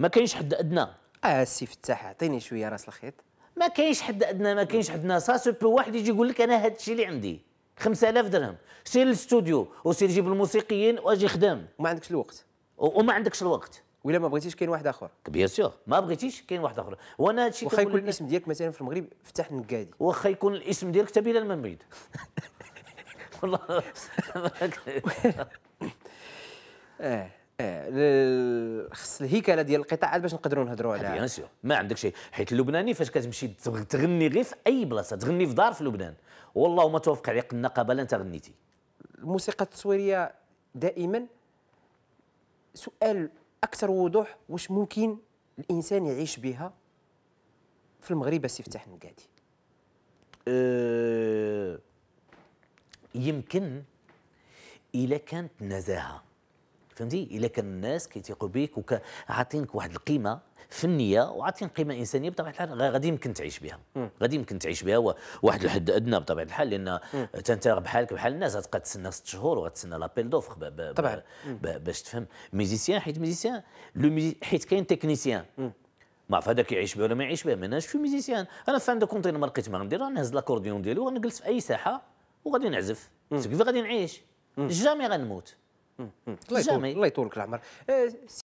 ما كاينش حد ادنى اه السي فتاح اعطيني شويه راس الخيط ما كاينش حد ادنى ما كاينش حد ادنى سو بو واحد يجي يقول لك انا هذا الشيء اللي عندي 5000 درهم سير للاستوديو وسير جيب الموسيقيين واجي خدام وما عندكش الوقت وما عندكش الوقت ولا ما بغيتيش كاين واحد اخر بيان سور ما بغيتيش كاين واحد اخر وانا هادشي واخا يكون الاسم ديالك مثلا في المغرب فتح النقادي واخا يكون الاسم ديالك تبيلا المنبيد والله اه ايه خص الهيكله ديال القطاعات باش نقدروا نهضروا عليها بيان سور ما عندك شيء حيت اللبناني فاش كتمشي تغني غير في اي بلاصه تغني في دار في لبنان والله ما توافق عليك النقابه لا انت غنيتي الموسيقى التصويريه دائما سؤال اكثر وضوح واش ممكن الانسان يعيش بها في المغرب السي فتح النقادي آه، يمكن الا كانت نزاهه فهمتي الا كان الناس كيثيقوا بك وعاطينك واحد القيمه فنيه وعاطين قيمه انسانيه بطبيعه الحال غادي يمكن تعيش بها غادي يمكن تعيش بها واحد الحد ادنى بطبيعه الحال لان انت بحالك بحال الناس غتبقى تسنى ست شهور وغتسنى لابيل دوفر طبعا باش تفهم ميزيسيان حيت ميزيسيان حيت كاين تكنيسيان ما عرف هذا كيعيش بها ولا ما يعيش بها ما انا شو ميزيسيان انا في دو كونتين ما لقيت ما غندير غنهز لاكورديون ديالي ونجلس في اي ساحه وغادي نعزف كيف غادي نعيش جامي غنموت Hum, hum. Leitor, leitor Kramer. Eh,